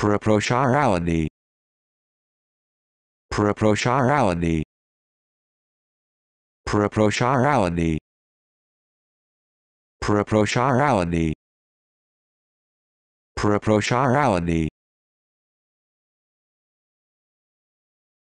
proportionality proportionality proportionality proportionality proportionality